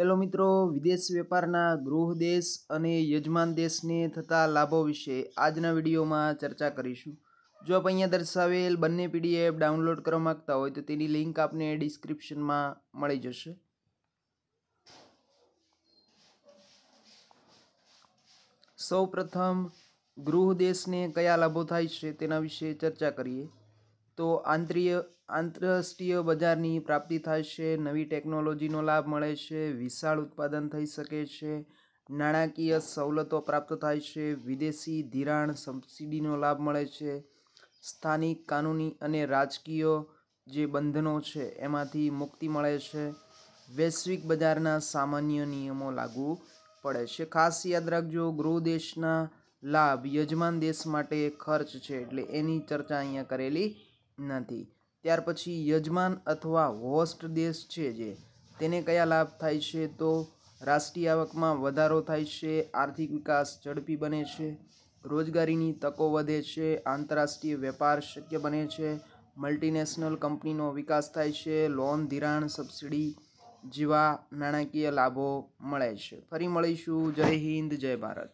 hello મિત્રો વિદેશ વેપારના ગૃહ દેશ અને યજમાન દેશને થતા લાભો વિશે આજના વિડીયોમાં ચર્ચા કરીશું જો આપ અહીંયા દર્શાવેલ બંને પીડીએફ ડાઉનલોડ કરવા માગતા હોય તો તેની લિંક આપને ડિસ્ક્રિપ્શનમાં મળી જશે સૌ પ્રથમ ગૃહ દેશને કયા લાભો થાય છે તેના વિશે ચર્ચા કરીએ તો આંતરીય આંતરરાષ્ટ્રીય બજારની પ્રાપ્તિ થાય છે નવી ટેકનોલોજીનો લાભ મળે છે વિશાળ ઉત્પાદન થઈ શકે છે નાણાકીય સવલતો પ્રાપ્ત થાય છે વિદેશી ધિરાણ સબસિડીનો લાભ મળે છે સ્થાનિક કાનૂની અને રાજકીય જે બંધનો છે એમાંથી મુક્તિ મળે છે વૈશ્વિક બજારના સામાન્ય નિયમો લાગુ પડે છે ખાસ યાદ રાખજો ગૃહ દેશના લાભ યજમાન દેશ માટે ખર્ચ છે એટલે એની ચર્ચા અહીંયા કરેલી નથી ત્યાર પછી યજમાન અથવા હોસ્ટ દેશ છે જે તેને કયા લાભ થાય છે તો રાષ્ટ્રીય આવકમાં વધારો થાય છે આર્થિક વિકાસ ઝડપી બને છે રોજગારીની તકો વધે છે આંતરરાષ્ટ્રીય વેપાર શક્ય બને છે મલ્ટીનેશનલ કંપનીનો વિકાસ થાય છે લોન ધિરાણ સબસિડી જેવા નાણાકીય લાભો મળે છે ફરી મળીશું જય હિન્દ જય ભારત